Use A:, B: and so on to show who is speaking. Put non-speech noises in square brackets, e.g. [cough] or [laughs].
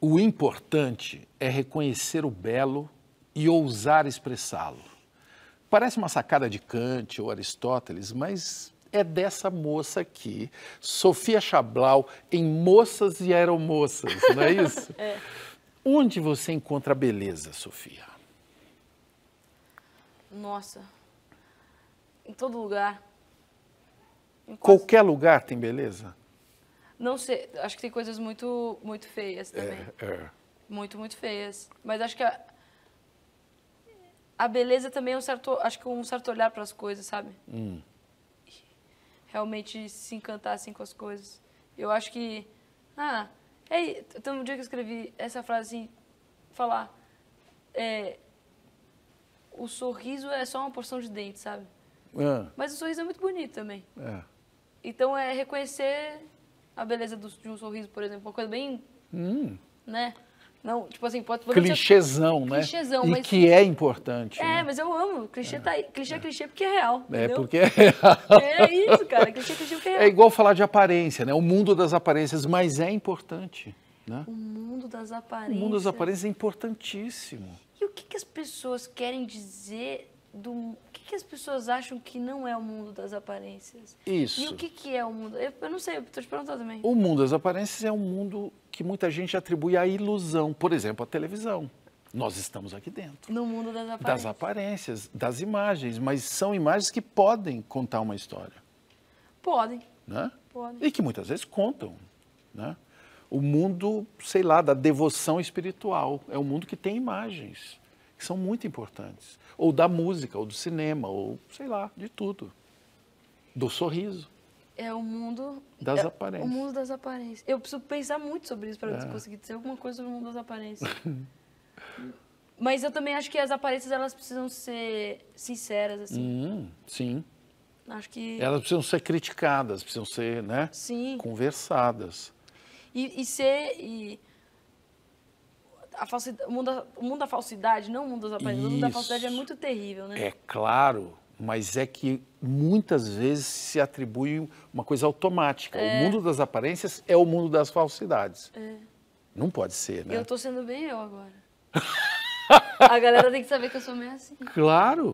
A: O importante é reconhecer o belo e ousar expressá-lo. Parece uma sacada de Kant ou Aristóteles, mas é dessa moça aqui, Sofia Chablau, em Moças e Aeromoças, não é isso? [laughs] é. Onde você encontra a beleza, Sofia?
B: Nossa, em todo lugar. Qualquer
A: lugar tem beleza?
B: Não sei, acho que tem coisas muito, muito feias é, também. É, é. Muito, muito feias. Mas acho que a, a beleza também é um certo, acho que um certo olhar para as coisas, sabe? Hum. Realmente se encantar assim com as coisas. Eu acho que, ah, é, tem um dia que eu escrevi essa frase assim, falar, é, o sorriso é só uma porção de dente, sabe? É. Mas o sorriso é muito bonito também. É. Então é reconhecer a beleza do, de um sorriso, por exemplo, uma coisa bem. Hum. Né? Não, tipo assim, pode. pode clichêzão, ser... né? Clichêzão, e mas... que é
A: importante. É,
B: né? mas eu amo. Clichê é, tá aí. Clichê é clichê porque é real. É, entendeu? porque é [laughs] real. É isso, cara. Clichê é clichê porque é, é real. É
A: igual falar de aparência, né? O mundo das aparências, mas é importante. Né?
B: O mundo das aparências. O mundo das aparências
A: é importantíssimo. E
B: o que, que as pessoas querem dizer do, que as pessoas acham que não é o mundo das aparências? Isso. E o que, que é o mundo? Eu, eu não sei, estou te perguntando também. O
A: mundo das aparências é um mundo que muita gente atribui à ilusão, por exemplo, à televisão. Nós estamos aqui
B: dentro. No mundo das aparências. Das
A: aparências, das imagens, mas são imagens que podem contar uma história. Podem. Né? Podem. E que muitas vezes contam. Né? O mundo, sei lá, da devoção espiritual. É um mundo que tem imagens que são muito importantes. Ou da música, ou do cinema, ou sei lá, de tudo. Do sorriso.
B: É o mundo das é,
A: aparências. O mundo
B: das aparências. Eu preciso pensar muito sobre isso para é. conseguir dizer alguma coisa sobre o mundo das aparências. [laughs] Mas eu também acho que as aparências elas precisam ser sinceras assim.
A: Hum, sim.
B: Acho que elas
A: precisam ser criticadas, precisam ser, né? Sim. Conversadas.
B: E, e ser e a falsidade, o, mundo, o mundo da falsidade, não o mundo das aparências, o mundo da falsidade é muito terrível, né? É
A: claro, mas é que muitas vezes se atribui uma coisa automática. É. O mundo das aparências é o mundo das falsidades. É. Não pode ser, né? Eu
B: tô sendo bem eu agora. [laughs] a galera tem que saber que eu sou meio assim.
A: Claro.